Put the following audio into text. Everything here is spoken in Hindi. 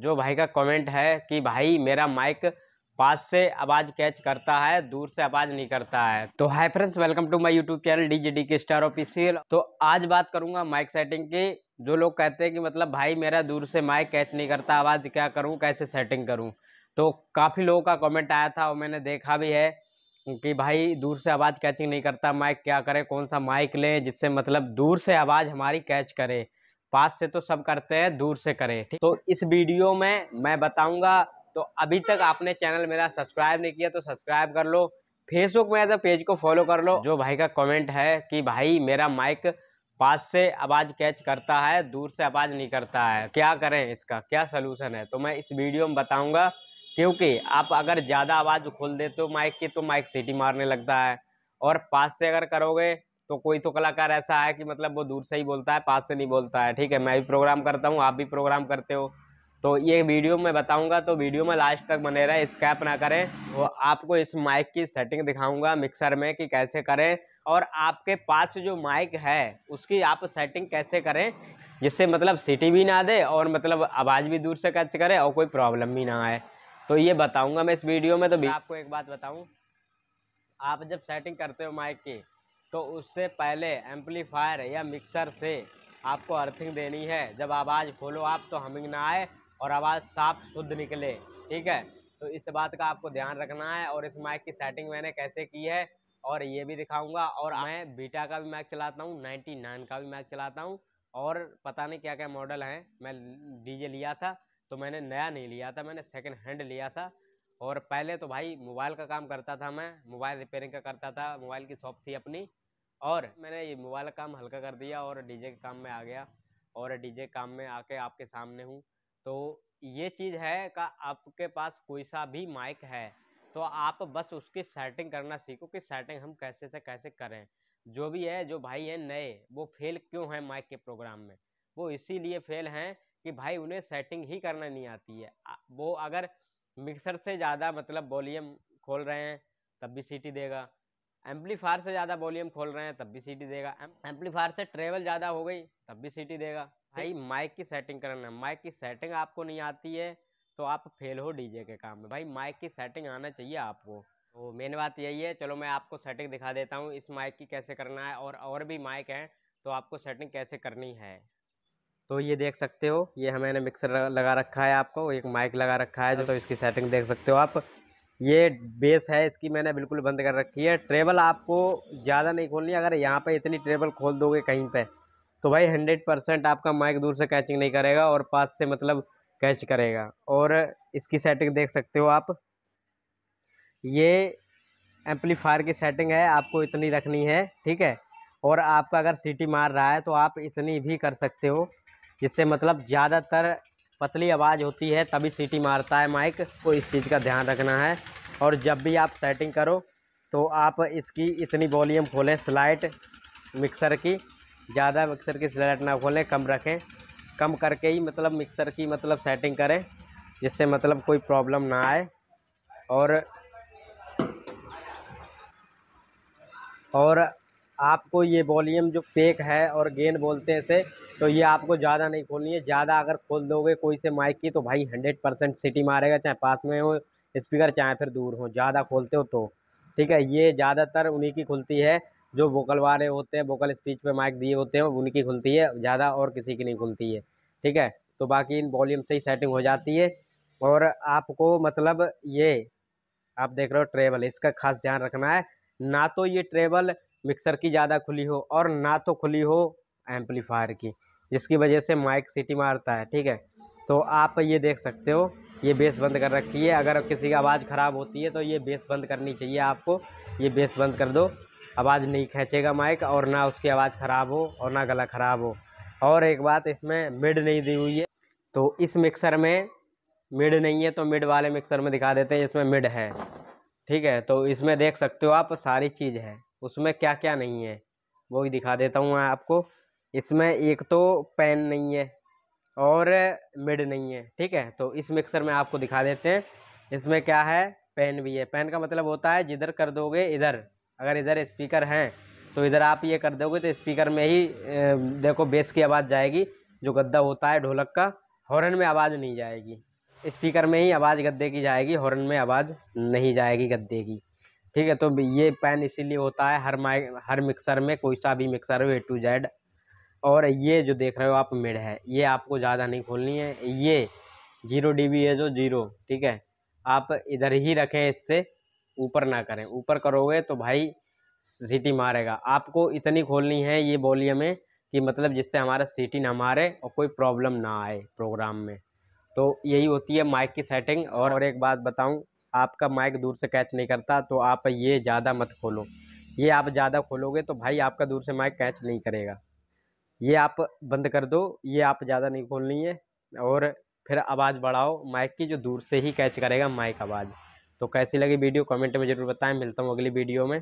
जो भाई का कमेंट है कि भाई मेरा माइक पास से आवाज़ कैच करता है दूर से आवाज़ नहीं करता है तो hi friends welcome to my YouTube channel D G D K star official तो आज बात करूंगा माइक सेटिंग की जो लोग कहते हैं कि मतलब भाई मेरा दूर से माइक कैच नहीं करता आवाज़ क्या करूं कैसे सेटिंग करूं तो काफ़ी लोगों का कॉमेंट आया था और मैंने देखा भी है कि भाई दूर से आवाज़ कैचिंग नहीं करता माइक क्या करें कौन सा माइक लें जिससे मतलब दूर से आवाज़ हमारी कैच करे पास से तो सब करते हैं दूर से करें ठीक तो इस वीडियो में मैं बताऊंगा तो अभी तक आपने चैनल मेरा सब्सक्राइब नहीं किया तो सब्सक्राइब कर लो फेसबुक में तो पेज को फॉलो कर लो जो भाई का कमेंट है कि भाई मेरा माइक पास से आवाज़ कैच करता है दूर से आवाज़ नहीं करता है क्या करें इसका क्या सलूशन है तो मैं इस वीडियो में बताऊँगा क्योंकि आप अगर ज़्यादा आवाज़ खोल देते हो माइक की तो माइक सीटी मारने लगता है और पास से अगर करोगे तो कोई तो कलाकार ऐसा है कि मतलब वो दूर से ही बोलता है पास से नहीं बोलता है ठीक है मैं भी प्रोग्राम करता हूँ आप भी प्रोग्राम करते हो तो ये वीडियो में बताऊंगा तो वीडियो में लास्ट तक बने रहे स्कैप ना करें वो आपको इस माइक की सेटिंग दिखाऊंगा मिक्सर में कि कैसे करें और आपके पास जो माइक है उसकी आप सेटिंग कैसे करें जिससे मतलब सीटी भी ना दे और मतलब आवाज़ भी दूर से कैच करे और कोई प्रॉब्लम भी ना आए तो ये बताऊँगा मैं इस वीडियो में तो भी आपको एक बात बताऊँ आप जब सेटिंग करते हो माइक की तो उससे पहले एम्पलीफायर या मिक्सर से आपको अर्थिंग देनी है जब आवाज़ खोलो आप तो हमिंग ना आए और आवाज़ साफ शुद्ध निकले ठीक है तो इस बात का आपको ध्यान रखना है और इस माइक की सेटिंग मैंने कैसे की है और ये भी दिखाऊंगा और मैं बीटा का भी माइक चलाता हूँ नाइन्टी नाइन का भी माइक चलाता हूँ और पता नहीं क्या क्या मॉडल हैं मैं डीजे लिया था तो मैंने नया नहीं लिया था मैंने सेकेंड हैंड लिया था और पहले तो भाई मोबाइल का काम करता था मैं मोबाइल रिपेयरिंग का करता था मोबाइल की शॉप थी अपनी और मैंने ये मोबाइल का काम हल्का कर दिया और डीजे के काम में आ गया और डीजे काम में आके आपके सामने हूँ तो ये चीज़ है का आपके पास कोई सा भी माइक है तो आप बस उसकी सेटिंग करना सीखो कि सेटिंग हम कैसे से कैसे करें जो भी है जो भाई हैं नए वो फेल क्यों हैं माइक के प्रोग्राम में वो इसीलिए फेल हैं कि भाई उन्हें सेटिंग ही करना नहीं आती है वो अगर मिक्सर से ज़्यादा मतलब वॉलीम खोल रहे हैं तब भी सीटी देगा एम्पलीफायर से ज़्यादा वॉल्यूम खोल रहे हैं तब भी सीटी देगा एम्पलीफायर से ट्रेवल ज़्यादा हो गई तब भी सीटी देगा भाई माइक की सेटिंग करना है माइक की सेटिंग आपको नहीं आती है तो आप फेल हो डीजे के काम में भाई माइक की सेटिंग आना चाहिए आपको तो मेन बात यही है चलो मैं आपको सेटिंग दिखा देता हूँ इस माइक की कैसे करना है और और भी माइक हैं तो आपको सेटिंग कैसे करनी है तो ये देख सकते हो ये हमें मिक्सर लगा रखा है आपको एक माइक लगा रखा है तो इसकी सेटिंग देख सकते हो आप ये बेस है इसकी मैंने बिल्कुल बंद कर रखी है ट्रेबल आपको ज़्यादा नहीं खोलनी अगर यहाँ पर इतनी ट्रेबल खोल दोगे कहीं पर तो भाई हंड्रेड परसेंट आपका माइक दूर से कैचिंग नहीं करेगा और पास से मतलब कैच करेगा और इसकी सेटिंग देख सकते हो आप ये एम्पलीफायर की सेटिंग है आपको इतनी रखनी है ठीक है और आपका अगर सीटी मार रहा है तो आप इतनी भी कर सकते हो जिससे मतलब ज़्यादातर पतली आवाज़ होती है तभी सीटी मारता है माइक को तो इस चीज़ का ध्यान रखना है और जब भी आप सेटिंग करो तो आप इसकी इतनी वॉल्यूम खोलें स्लाइट मिक्सर की ज़्यादा मिक्सर की स्लाइट ना खोलें कम रखें कम करके ही मतलब मिक्सर की मतलब सेटिंग करें जिससे मतलब कोई प्रॉब्लम ना आए और और आपको ये वॉलीम जो पेक है और गेंद बोलते हैं इसे तो ये आपको ज़्यादा नहीं खोलनी है ज़्यादा अगर खोल दोगे कोई से माइक की तो भाई हंड्रेड परसेंट सिटी मारेगा चाहे पास में हो स्पीकर चाहे फिर दूर हो ज़्यादा खोलते हो तो ठीक है ये ज़्यादातर उन्हीं की खुलती है जो वोकल वाले होते हैं वोकल स्पीच पर माइक दिए होते हैं उनकी खुलती है ज़्यादा और किसी की नहीं खुलती है ठीक है तो बाकी इन वॉल्यूम से ही सेटिंग हो जाती है और आपको मतलब ये आप देख रहे हो ट्रेवल इसका खास ध्यान रखना है ना तो ये ट्रेवल मिक्सर की ज़्यादा खुली हो और ना तो खुली हो एम्पलीफायर की जिसकी वजह से माइक सीटी मारता है ठीक है तो आप ये देख सकते हो ये बेस बंद कर रखी है अगर किसी की आवाज़ ख़राब होती है तो ये बेस बंद करनी चाहिए आपको ये बेस बंद कर दो आवाज़ नहीं खींचेगा माइक और ना उसकी आवाज़ ख़राब हो और ना गला ख़राब हो और एक बात इसमें मिड नहीं दी हुई है तो इस मिक्सर में मिड नहीं है तो मिड वाले मिक्सर में दिखा देते हैं इसमें मिड है ठीक है तो इसमें देख सकते हो आप सारी चीज़ है उसमें क्या क्या नहीं है वो भी दिखा देता हूँ मैं आपको इसमें एक तो पैन नहीं है और मिड नहीं है ठीक है तो इस मिक्सर में आपको दिखा देते हैं इसमें क्या है पेन भी है पेन का मतलब होता है जिधर कर दोगे इधर अगर इधर स्पीकर हैं तो इधर आप ये कर दोगे तो स्पीकर में ही देखो बेस की आवाज़ जाएगी जो गद्दा होता है ढोलक का हॉर्न में आवाज़ नहीं जाएगी स्पीकर में ही आवाज़ गद्दे की जाएगी हॉर्न में आवाज़ नहीं जाएगी गद्दे की ठीक है तो ये पैन इसीलिए होता है हर माइ हर मिक्सर में कोई सा भी मिक्सर हो ए टू जेड और ये जो देख रहे हो आप मिड है ये आपको ज़्यादा नहीं खोलनी है ये जीरो डी बी है जो जीरो ठीक है आप इधर ही रखें इससे ऊपर ना करें ऊपर करोगे तो भाई सीटी मारेगा आपको इतनी खोलनी है ये बोलिए में कि मतलब जिससे हमारा सीटी ना मारे और कोई प्रॉब्लम ना आए प्रोग्राम में तो यही होती है माइक की सेटिंग और, और एक बात बताऊं आपका माइक दूर से कैच नहीं करता तो आप ये ज़्यादा मत खोलो ये आप ज़्यादा खोलोगे तो भाई आपका दूर से माइक कैच नहीं करेगा ये आप बंद कर दो ये आप ज़्यादा नहीं खोलनी है और फिर आवाज़ बढ़ाओ माइक की जो दूर से ही कैच करेगा माइक आवाज़ तो कैसी लगी वीडियो कमेंट में ज़रूर बताएं मिलता हूँ अगली वीडियो में